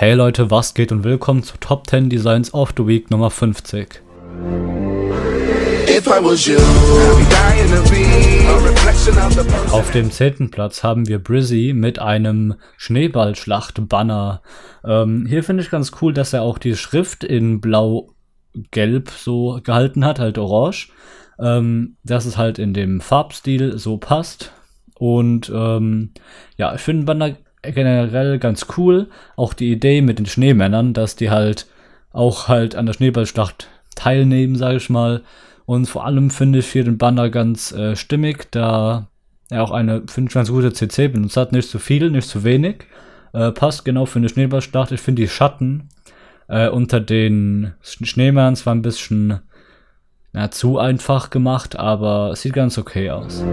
Hey Leute, was geht und willkommen zu Top 10 Designs of the Week Nummer 50. Auf dem 10. Platz haben wir Brizzy mit einem Schneeballschlacht-Banner. Ähm, hier finde ich ganz cool, dass er auch die Schrift in blau-gelb so gehalten hat, halt orange. Ähm, dass es halt in dem Farbstil so passt. Und ähm, ja, ich finde Banner generell ganz cool. Auch die Idee mit den Schneemännern, dass die halt auch halt an der Schneeballschlacht teilnehmen, sage ich mal. Und vor allem finde ich hier den Banner ganz äh, stimmig, da er auch eine, finde ich, ganz gute CC benutzt hat. Nicht zu viel, nicht zu wenig. Äh, passt genau für eine Schneeballschlacht. Ich finde die Schatten äh, unter den Schneemännern zwar ein bisschen na, zu einfach gemacht, aber es sieht ganz okay aus.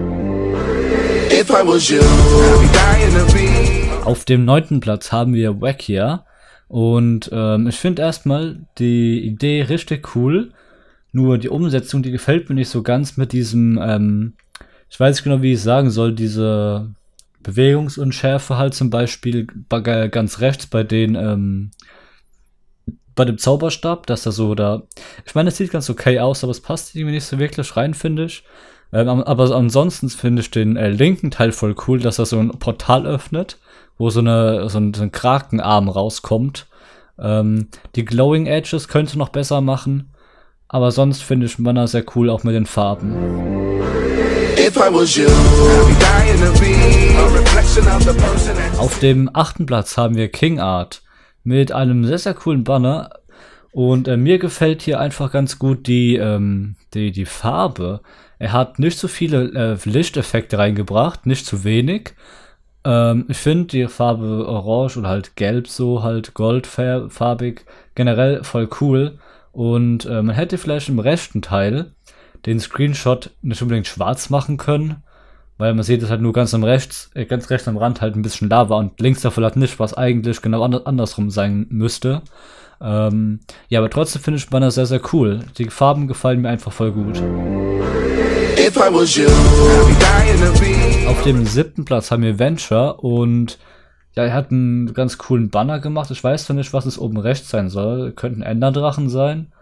If I was you, I'd be dying to be auf dem neunten Platz haben wir Wackier. Und ähm, ich finde erstmal die Idee richtig cool. Nur die Umsetzung, die gefällt mir nicht so ganz mit diesem, ähm, ich weiß nicht genau, wie ich sagen soll, diese Bewegungsunschärfe halt zum Beispiel bei, ganz rechts bei den, ähm, bei dem Zauberstab, dass er so da, ich meine, es sieht ganz okay aus, aber es passt irgendwie nicht so wirklich rein, finde ich. Ähm, aber ansonsten finde ich den äh, linken Teil voll cool, dass er so ein Portal öffnet wo so, eine, so, ein, so ein Krakenarm rauskommt. Ähm, die Glowing Edges könnte noch besser machen, aber sonst finde ich Mana sehr cool, auch mit den Farben. Auf dem achten Platz haben wir King Art mit einem sehr, sehr coolen Banner. Und äh, mir gefällt hier einfach ganz gut die, ähm, die, die Farbe. Er hat nicht so viele äh, Lichteffekte reingebracht, nicht zu wenig. Ähm, ich finde die Farbe Orange oder halt Gelb so, halt goldfarbig, generell voll cool. Und äh, man hätte vielleicht im rechten Teil den Screenshot nicht unbedingt schwarz machen können, weil man sieht, dass halt nur ganz am rechts, äh, ganz rechts am Rand halt ein bisschen Lava und links davon hat nicht, was eigentlich genau anders, andersrum sein müsste. Ähm, ja, aber trotzdem finde ich Banner sehr, sehr cool. Die Farben gefallen mir einfach voll gut. If I was you, I'd be dying to be auf dem siebten Platz haben wir Venture und ja, er hat einen ganz coolen Banner gemacht. Ich weiß zwar nicht, was es oben rechts sein soll. Könnten Enderdrachen sein,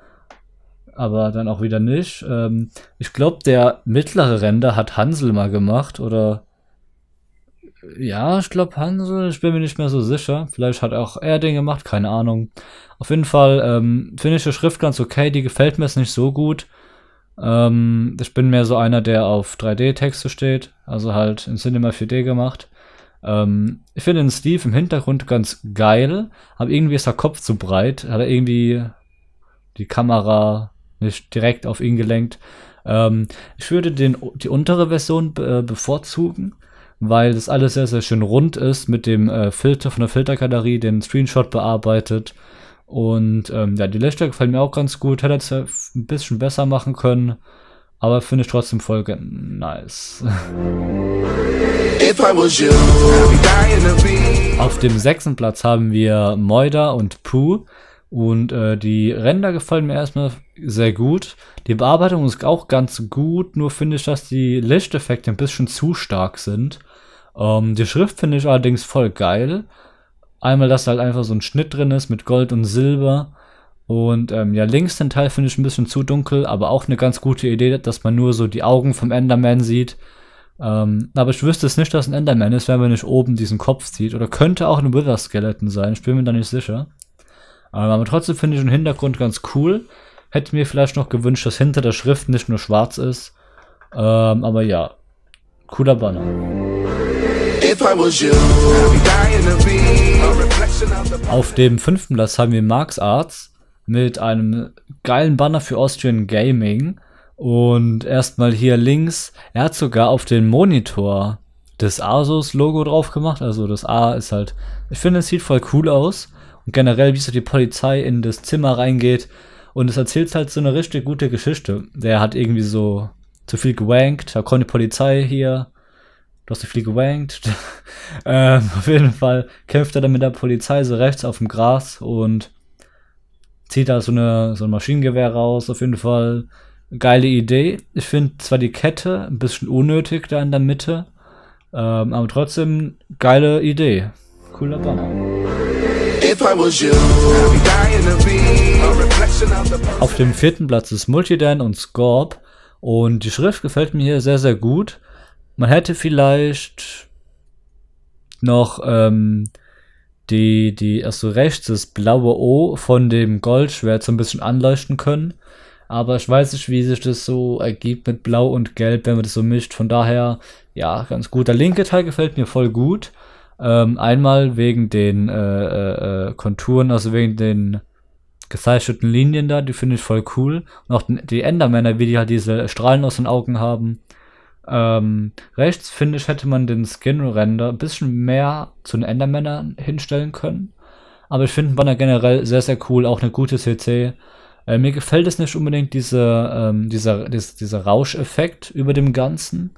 aber dann auch wieder nicht. Ähm, ich glaube, der mittlere Render hat Hansel mal gemacht oder. Ja, ich glaube Hansel, ich bin mir nicht mehr so sicher. Vielleicht hat auch er den gemacht, keine Ahnung. Auf jeden Fall ähm, finde ich die Schrift ganz okay, die gefällt mir jetzt nicht so gut. Ähm, ich bin mehr so einer, der auf 3D-Texte steht, also halt in Cinema 4D gemacht. Ähm, ich finde den Steve im Hintergrund ganz geil, aber irgendwie ist der Kopf zu breit, hat er irgendwie die Kamera nicht direkt auf ihn gelenkt. Ähm, ich würde den, die untere Version äh, bevorzugen, weil das alles sehr, sehr schön rund ist mit dem äh, Filter von der Filtergalerie, den Screenshot bearbeitet und ähm, ja, die Lichter gefällt mir auch ganz gut. Hätte es ein bisschen besser machen können, aber finde ich trotzdem voll nice. You, Auf dem sechsten Platz haben wir Moida und Pooh. Und äh, die Ränder gefallen mir erstmal sehr gut. Die Bearbeitung ist auch ganz gut, nur finde ich, dass die Lichteffekte ein bisschen zu stark sind. Ähm, die Schrift finde ich allerdings voll geil. Einmal, dass halt einfach so ein Schnitt drin ist mit Gold und Silber. Und ähm, ja, links den Teil finde ich ein bisschen zu dunkel, aber auch eine ganz gute Idee, dass man nur so die Augen vom Enderman sieht. Ähm, aber ich wüsste es nicht, dass ein Enderman ist, wenn man nicht oben diesen Kopf sieht. Oder könnte auch ein Wither-Skeleton sein, ich bin mir da nicht sicher. Ähm, aber trotzdem finde ich den Hintergrund ganz cool. Hätte mir vielleicht noch gewünscht, dass hinter der Schrift nicht nur schwarz ist. Ähm, aber ja, cooler Banner. If I was you, I'd be dying to be auf dem fünften Platz haben wir Marx Arts mit einem geilen Banner für Austrian Gaming. Und erstmal hier links, er hat sogar auf den Monitor das Asus-Logo drauf gemacht. Also das A ist halt, ich finde, es sieht voll cool aus. Und generell, wie so die Polizei in das Zimmer reingeht. Und es erzählt halt so eine richtig gute Geschichte. Der hat irgendwie so zu viel gewankt, da kommt die Polizei hier, Du hast die Fliege gewankt. ähm, auf jeden Fall kämpft er dann mit der Polizei so rechts auf dem Gras und zieht da so, eine, so ein Maschinengewehr raus. Auf jeden Fall geile Idee. Ich finde zwar die Kette ein bisschen unnötig da in der Mitte, ähm, aber trotzdem geile Idee. Cooler Banner. Auf dem vierten Platz ist Multidan und Scorp und die Schrift gefällt mir hier sehr, sehr gut. Man hätte vielleicht noch ähm, die, die, also rechts das blaue O von dem Goldschwert so ein bisschen anleuchten können. Aber ich weiß nicht, wie sich das so ergibt mit Blau und Gelb, wenn man das so mischt. Von daher, ja, ganz gut. Der linke Teil gefällt mir voll gut. Ähm, einmal wegen den äh, äh, äh Konturen, also wegen den gezeichneten Linien da, die finde ich voll cool. Und auch die Endermänner, wie die halt diese Strahlen aus den Augen haben. Ähm, rechts, finde ich, hätte man den Skin-Render ein bisschen mehr zu den Endermännern hinstellen können. Aber ich finde Banner generell sehr, sehr cool, auch eine gute CC. Äh, mir gefällt es nicht unbedingt diese, ähm, dieser, dies, dieser Rauscheffekt über dem Ganzen.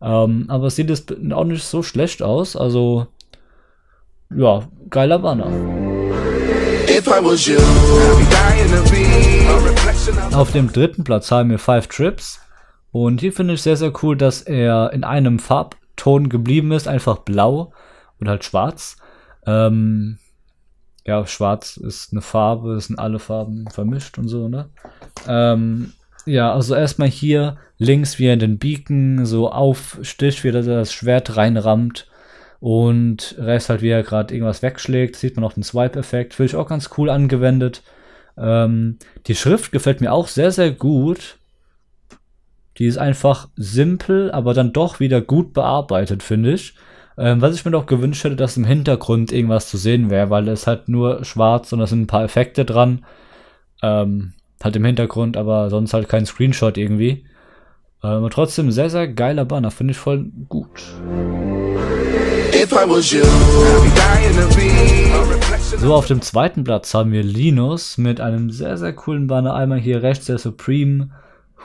Ähm, aber es sieht es auch nicht so schlecht aus. Also, ja, geiler Banner. Auf dem dritten Platz haben wir 5 Trips. Und hier finde ich sehr, sehr cool, dass er in einem Farbton geblieben ist, einfach blau und halt schwarz. Ähm, ja, schwarz ist eine Farbe, es sind alle Farben vermischt und so, ne? Ähm, ja, also erstmal hier links, wie er in den Beacon so aufsticht, wie er das Schwert reinrammt. Und rechts halt, wie er gerade irgendwas wegschlägt, sieht man auch den Swipe-Effekt. Finde ich auch ganz cool angewendet. Ähm, die Schrift gefällt mir auch sehr, sehr gut. Die ist einfach simpel, aber dann doch wieder gut bearbeitet, finde ich. Ähm, was ich mir doch gewünscht hätte, dass im Hintergrund irgendwas zu sehen wäre, weil es halt nur schwarz und da sind ein paar Effekte dran. Ähm, halt im Hintergrund, aber sonst halt kein Screenshot irgendwie. Ähm, aber trotzdem sehr, sehr geiler Banner, finde ich voll gut. So, auf dem zweiten Platz haben wir Linus mit einem sehr, sehr coolen Banner. Einmal hier rechts der Supreme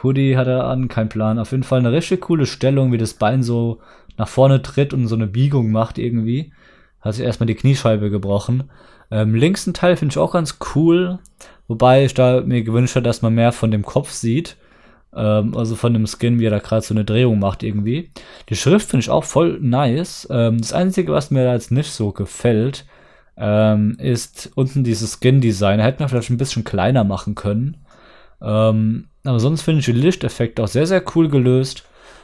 Hoodie hat er an, kein Plan. Auf jeden Fall eine richtig coole Stellung, wie das Bein so nach vorne tritt und so eine Biegung macht irgendwie. Hat sich erstmal die Kniescheibe gebrochen. Ähm, links ein Teil finde ich auch ganz cool, wobei ich da mir gewünscht hätte, dass man mehr von dem Kopf sieht. Ähm, also von dem Skin, wie er da gerade so eine Drehung macht irgendwie. Die Schrift finde ich auch voll nice. Ähm, das Einzige, was mir da jetzt nicht so gefällt, ähm, ist unten dieses Skin-Design. Hätte man vielleicht ein bisschen kleiner machen können. Ähm, aber sonst finde ich die Lichteffekte auch sehr, sehr cool gelöst.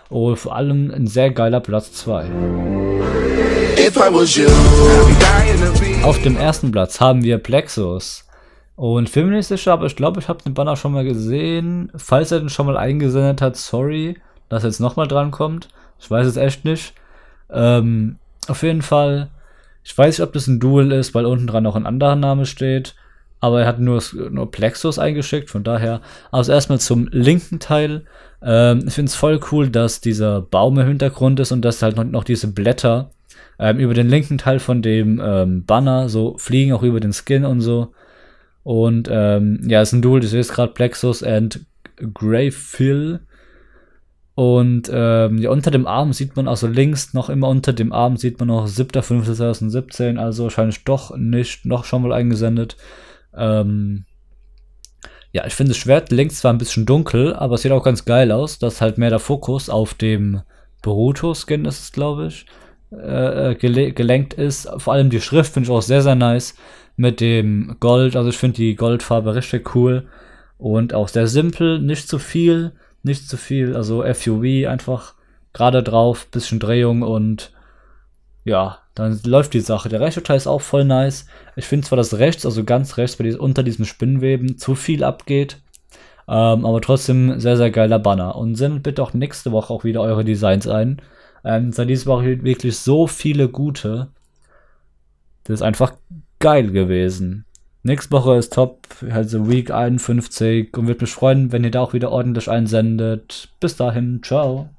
Und oh, vor allem ein sehr geiler Platz 2. Auf dem ersten Platz haben wir Plexus. Und feministischer, aber ich glaube, ich habe den Banner schon mal gesehen. Falls er den schon mal eingesendet hat, sorry, dass er jetzt nochmal dran kommt. Ich weiß es echt nicht. Ähm, auf jeden Fall, ich weiß nicht, ob das ein Duel ist, weil unten dran noch ein anderer Name steht aber er hat nur, nur Plexus eingeschickt, von daher. Also erstmal zum linken Teil. Ähm, ich finde es voll cool, dass dieser Baum im Hintergrund ist und dass halt noch, noch diese Blätter ähm, über den linken Teil von dem ähm, Banner so fliegen, auch über den Skin und so. Und ähm, ja, es ist ein Duel, du siehst gerade Plexus and Greyfill. Und ähm, ja, unter dem Arm sieht man, also links noch immer unter dem Arm sieht man noch 7.5.2017, also wahrscheinlich doch nicht noch schon mal eingesendet. Ähm, ja, ich finde das Schwert links zwar ein bisschen dunkel, aber es sieht auch ganz geil aus. dass halt mehr der Fokus auf dem Boruto-Skin, ist glaube ich, äh, äh gelenkt ist. Vor allem die Schrift finde ich auch sehr, sehr nice. Mit dem Gold, also ich finde die Goldfarbe richtig cool. Und auch sehr simpel, nicht zu viel, nicht zu viel. Also FUV einfach gerade drauf, bisschen Drehung und ja, dann läuft die Sache. Der rechte Teil ist auch voll nice. Ich finde zwar, dass rechts, also ganz rechts, bei diesem, unter diesem Spinnweben zu viel abgeht. Ähm, aber trotzdem sehr, sehr geiler Banner. Und sendet bitte auch nächste Woche auch wieder eure Designs ein. Ähm, seit diese Woche wirklich so viele gute. Das ist einfach geil gewesen. Nächste Woche ist top, also Week 51 und würde mich freuen, wenn ihr da auch wieder ordentlich einsendet. Bis dahin, ciao.